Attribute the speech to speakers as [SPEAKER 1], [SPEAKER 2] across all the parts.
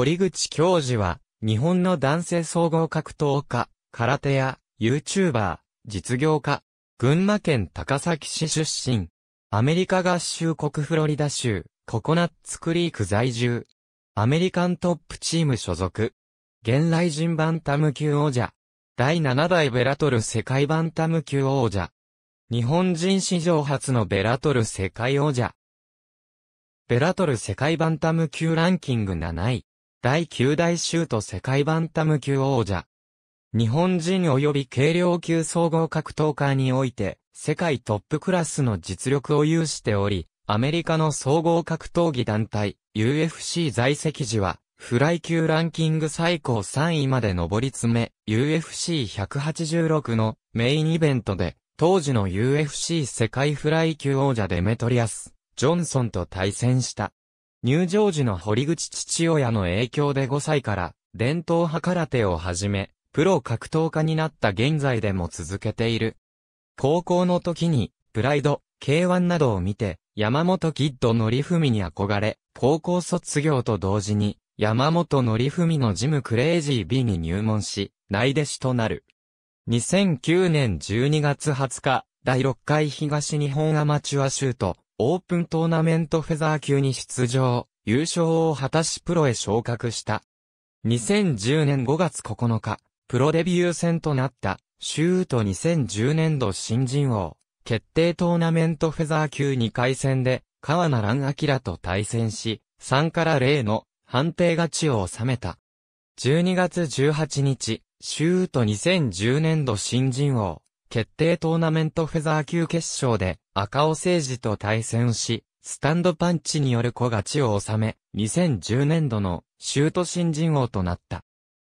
[SPEAKER 1] 堀口教授は、日本の男性総合格闘家、空手や、YouTuber、実業家、群馬県高崎市出身、アメリカ合衆国フロリダ州、ココナッツクリーク在住、アメリカントップチーム所属、現来人バンタム級王者、第7代ベラトル世界バンタム級王者、日本人史上初のベラトル世界王者、ベラトル世界バンタム級ランキング7位。第9代シュート世界バンタム級王者。日本人及び軽量級総合格闘家において、世界トップクラスの実力を有しており、アメリカの総合格闘技団体、UFC 在籍時は、フライ級ランキング最高3位まで上り詰め、UFC186 のメインイベントで、当時の UFC 世界フライ級王者デメトリアス、ジョンソンと対戦した。入場時の堀口父親の影響で5歳から伝統派空手を始め、プロ格闘家になった現在でも続けている。高校の時に、プライド、K1 などを見て、山本キッドのりふみに憧れ、高校卒業と同時に、山本のりふみのジムクレイジー B に入門し、内弟子となる。2009年12月20日、第6回東日本アマチュアシュート、オープントーナメントフェザー級に出場、優勝を果たしプロへ昇格した。2010年5月9日、プロデビュー戦となった、シュート2010年度新人王、決定トーナメントフェザー級2回戦で、川名蘭明と対戦し、3から0の判定勝ちを収めた。12月18日、シュート2010年度新人王、決定トーナメントフェザー級決勝で赤尾誠治と対戦し、スタンドパンチによる小勝ちを収め、2010年度のシュート新人王となった。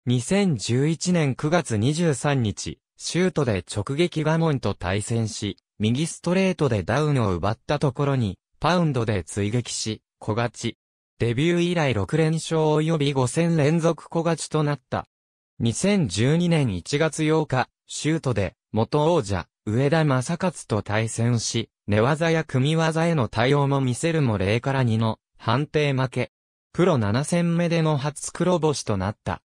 [SPEAKER 1] 2011年9月23日、シュートで直撃ガモンと対戦し、右ストレートでダウンを奪ったところに、パウンドで追撃し、小勝ち。デビュー以来6連勝及び5戦連続小勝ちとなった。2012年1月8日、シュートで元王者、上田正勝と対戦し、寝技や組技への対応も見せるも0から2の判定負け。プロ7戦目での初黒星となった。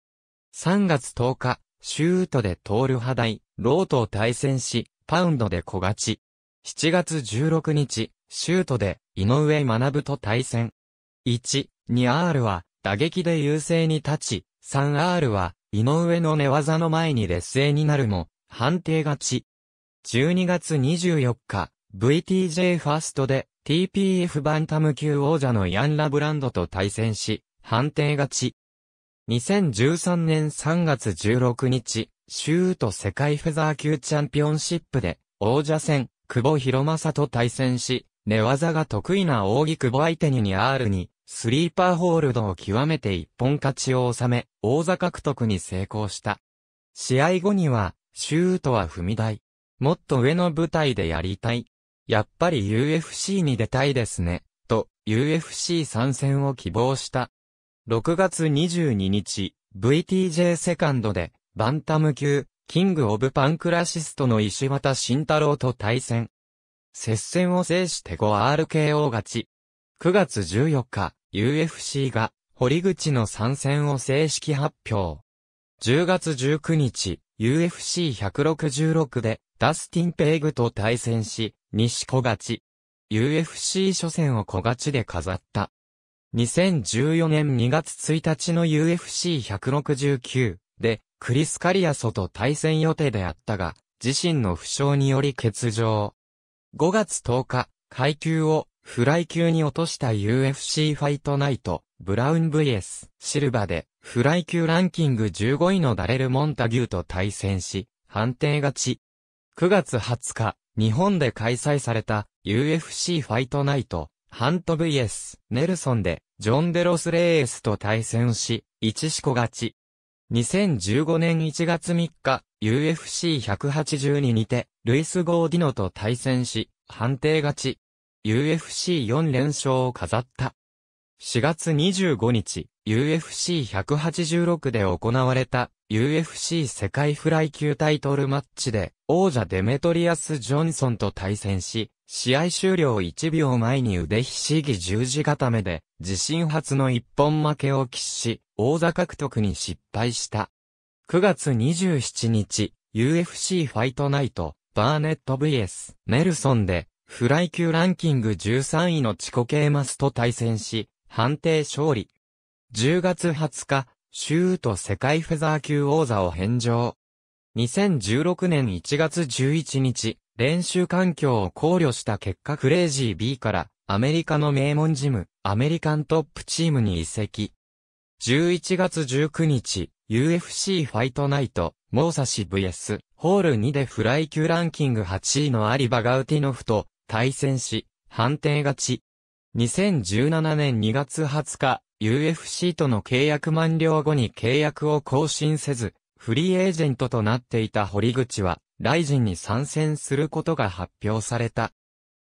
[SPEAKER 1] 3月10日、シュートで通る派大、ロートを対戦し、パウンドで小勝ち。7月16日、シュートで井上学と対戦。1、2R は打撃で優勢に立ち、3R は井上の寝技の前に劣勢になるも、判定勝ち。12月24日、VTJ ファーストで TPF バンタム級王者のヤンラブランドと対戦し、判定勝ち。2013年3月16日、シュート世界フェザー級チャンピオンシップで、王者戦、久保博正と対戦し、寝技が得意な扇久保相手に 2R に、スリーパーホールドを極めて一本勝ちを収め、王座獲得に成功した。試合後には、ートは踏み台。もっと上の舞台でやりたい。やっぱり UFC に出たいですね、と UFC 参戦を希望した。6月22日、VTJ セカンドで、バンタム級、キングオブパンクラシストの石渡慎太郎と対戦。接戦を制して 5RKO 勝ち。9月14日、UFC が、堀口の参戦を正式発表。10月19日、UFC166 でダスティン・ペイグと対戦し、西小勝ち。UFC 初戦を小勝ちで飾った。2014年2月1日の UFC169 でクリス・カリアソと対戦予定であったが、自身の負傷により欠場。5月10日、階級をフライ級に落とした UFC ファイトナイト、ブラウン VS シルバで、フライ級ランキング15位のダレル・モンタギューと対戦し、判定勝ち。9月20日、日本で開催された UFC ファイトナイト、ハント VS ネルソンで、ジョン・デロス・レイエスと対戦し、1しこ勝ち。2015年1月3日、UFC182 にて、ルイス・ゴーディノと対戦し、判定勝ち。UFC4 連勝を飾った。4月25日、UFC186 で行われた UFC 世界フライ級タイトルマッチで王者デメトリアス・ジョンソンと対戦し、試合終了1秒前に腕ひしぎ十字固めで自身初の一本負けを喫し、王座獲得に失敗した。9月27日、UFC ファイトナイト、バーネット vs ネルソンでフライ級ランキング13位のチコケーマスと対戦し、判定勝利。10月20日、シューと世界フェザー級王座を返上。2016年1月11日、練習環境を考慮した結果クレイジー B からアメリカの名門ジム、アメリカントップチームに移籍。11月19日、UFC ファイトナイト、モーサシ VS、ホール2でフライ級ランキング8位のアリバガウティノフと、対戦し、判定勝ち。2017年2月20日、UFC との契約満了後に契約を更新せず、フリーエージェントとなっていた堀口は、ライジンに参戦することが発表された。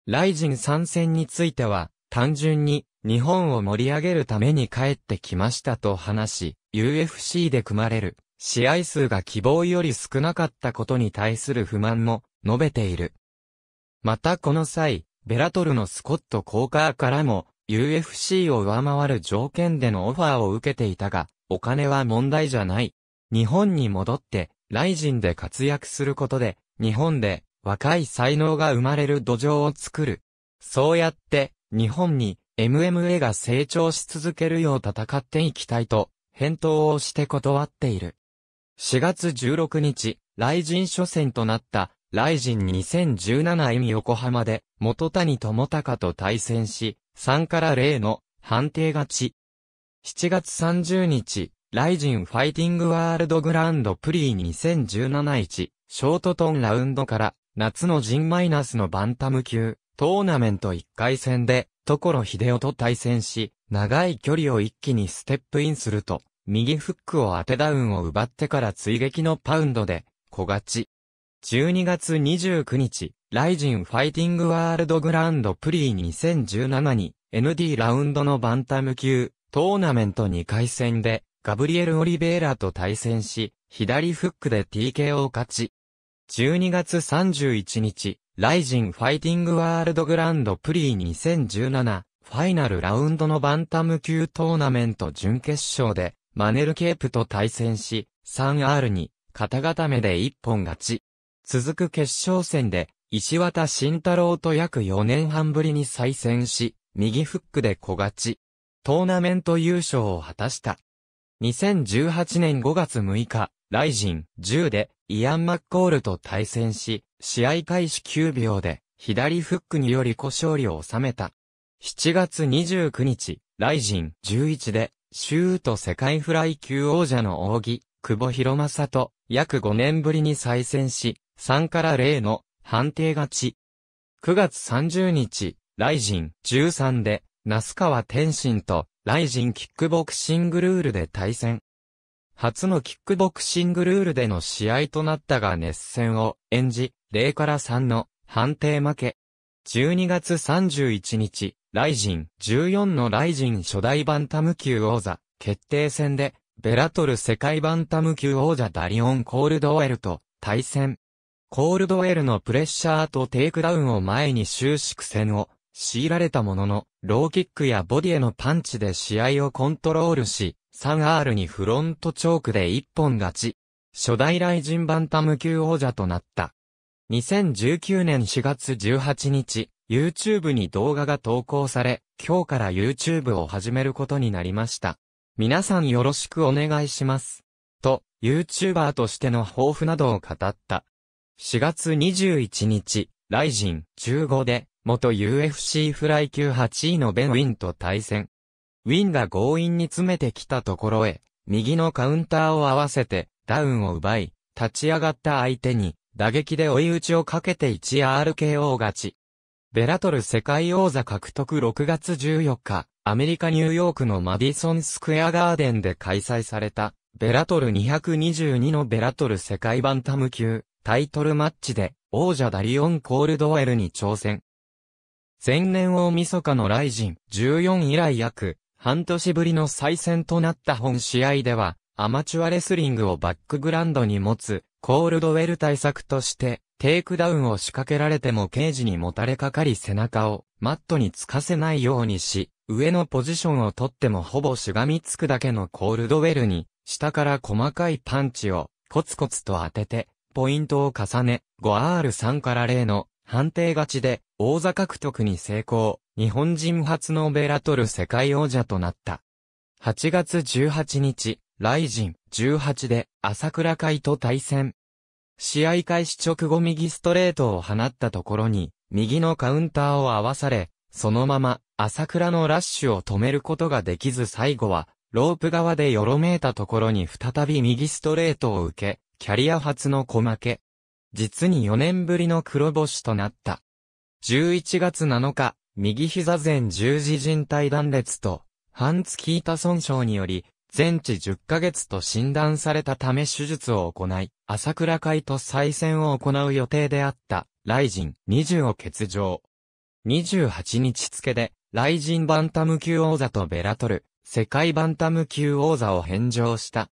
[SPEAKER 1] ライジン参戦については、単純に、日本を盛り上げるために帰ってきましたと話し、UFC で組まれる、試合数が希望より少なかったことに対する不満も、述べている。またこの際、ベラトルのスコット・コーカーからも、UFC を上回る条件でのオファーを受けていたが、お金は問題じゃない。日本に戻って、ライジンで活躍することで、日本で若い才能が生まれる土壌を作る。そうやって、日本に MMA が成長し続けるよう戦っていきたいと、返答をして断っている。4月16日、ライジン初戦となったライジン2017意味横浜で、元谷智隆と対戦し、3から0の判定勝ち。7月30日、ライジンファイティングワールドグランドプリー20171ショートトンラウンドから、夏のジンマイナスのバンタム級、トーナメント1回戦で、所秀夫と対戦し、長い距離を一気にステップインすると、右フックを当てダウンを奪ってから追撃のパウンドで、小勝ち。12月29日、ライジンファイティングワールドグランドプリー2017に ND ラウンドのバンタム級トーナメント2回戦でガブリエル・オリベーラと対戦し、左フックで TKO 勝ち。12月31日、ライジンファイティングワールドグランドプリー2017ファイナルラウンドのバンタム級トーナメント準決勝でマネルケープと対戦し、3R に肩固めで一本勝ち。続く決勝戦で、石渡慎太郎と約4年半ぶりに再戦し、右フックで小勝ち。トーナメント優勝を果たした。2018年5月6日、ライジン10でイアン・マッコールと対戦し、試合開始9秒で左フックにより小勝利を収めた。7月29日、ライジン11で、シュート世界フライ級王者の扇、久保博正と約5年ぶりに再戦し、3から0の判定勝ち。9月30日、ライジン13で、那須川天心とライジンキックボクシングルールで対戦。初のキックボクシングルールでの試合となったが熱戦を演じ、0から3の判定負け。12月31日、ライジン14のライジン初代バンタム級王座決定戦で、ベラトル世界バンタム級王者ダリオン・コールドウェルと対戦。コールドウェルのプレッシャーとテイクダウンを前に終始苦戦を強いられたものの、ローキックやボディへのパンチで試合をコントロールし、3R にフロントチョークで一本勝ち。初代ライジンバンタム級王者となった。2019年4月18日、YouTube に動画が投稿され、今日から YouTube を始めることになりました。皆さんよろしくお願いします。と、YouTuber としての抱負などを語った。4月21日、ライジン15で、元 UFC フライ級8位のベン・ウィンと対戦。ウィンが強引に詰めてきたところへ、右のカウンターを合わせて、ダウンを奪い、立ち上がった相手に、打撃で追い打ちをかけて 1RKO 勝ち。ベラトル世界王座獲得6月14日、アメリカ・ニューヨークのマディソン・スクエア・ガーデンで開催された、ベラトル222のベラトル世界バンタム級、タイトルマッチで王者ダリオン・コールドウェルに挑戦。前年大晦日のライジン14以来約半年ぶりの再戦となった本試合ではアマチュアレスリングをバックグラウンドに持つコールドウェル対策としてテイクダウンを仕掛けられてもケージにもたれかかり背中をマットにつかせないようにし、上のポジションを取ってもほぼしがみつくだけのコールドウェルに、下から細かいパンチをコツコツと当てて、ポイントを重ね、5R3 から0の判定勝ちで王座獲得に成功、日本人初のベラトル世界王者となった。8月18日、ライジン18で朝倉海と対戦。試合開始直後右ストレートを放ったところに、右のカウンターを合わされ、そのまま、朝倉のラッシュを止めることができず最後は、ロープ側でよろめいたところに再び右ストレートを受け、キャリア初の小負け。実に4年ぶりの黒星となった。11月7日、右膝前十字靭帯断裂と、半月板損傷により、全治10ヶ月と診断されたため手術を行い、朝倉会と再戦を行う予定であった、ライジン20を欠場。28日付で、ライジンバンタム級王座とベラトル、世界バンタム級王座を返上した。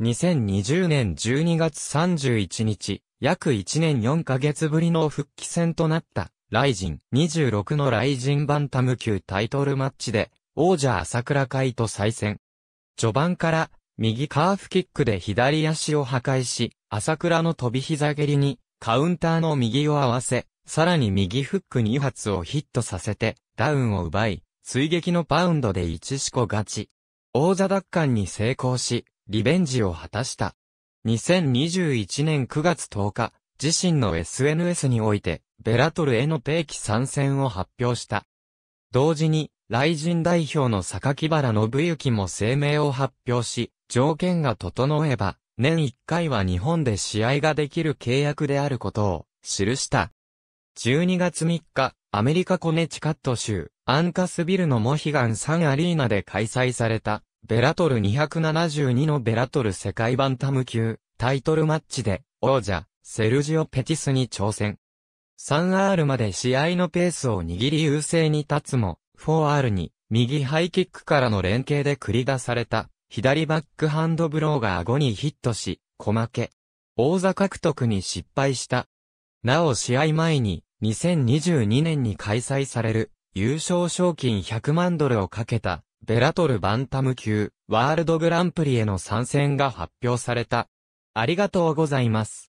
[SPEAKER 1] 2020年12月31日、約1年4ヶ月ぶりの復帰戦となった、ライジン26のライジンバンタム級タイトルマッチで、王者朝倉海と再戦。序盤から、右カーフキックで左足を破壊し、朝倉の飛び膝蹴りに、カウンターの右を合わせ、さらに右フック2発をヒットさせて、ダウンを奪い、追撃のパウンドで1四個勝ち。王座奪還に成功し、リベンジを果たした。2021年9月10日、自身の SNS において、ベラトルへの定期参戦を発表した。同時に、雷神代表の榊原信之も声明を発表し、条件が整えば、年1回は日本で試合ができる契約であることを、記した。12月3日、アメリカコネチカット州、アンカスビルのモヒガンサンアリーナで開催された、ベラトル272のベラトル世界バンタム級、タイトルマッチで、王者、セルジオ・ペティスに挑戦。3R まで試合のペースを握り優勢に立つも、4R に、右ハイキックからの連携で繰り出された、左バックハンドブローが顎にヒットし、小負け。王座獲得に失敗した。なお試合前に、2022年に開催される、優勝賞金100万ドルをかけた、ベラトルバンタム級、ワールドグランプリへの参戦が発表された。ありがとうございます。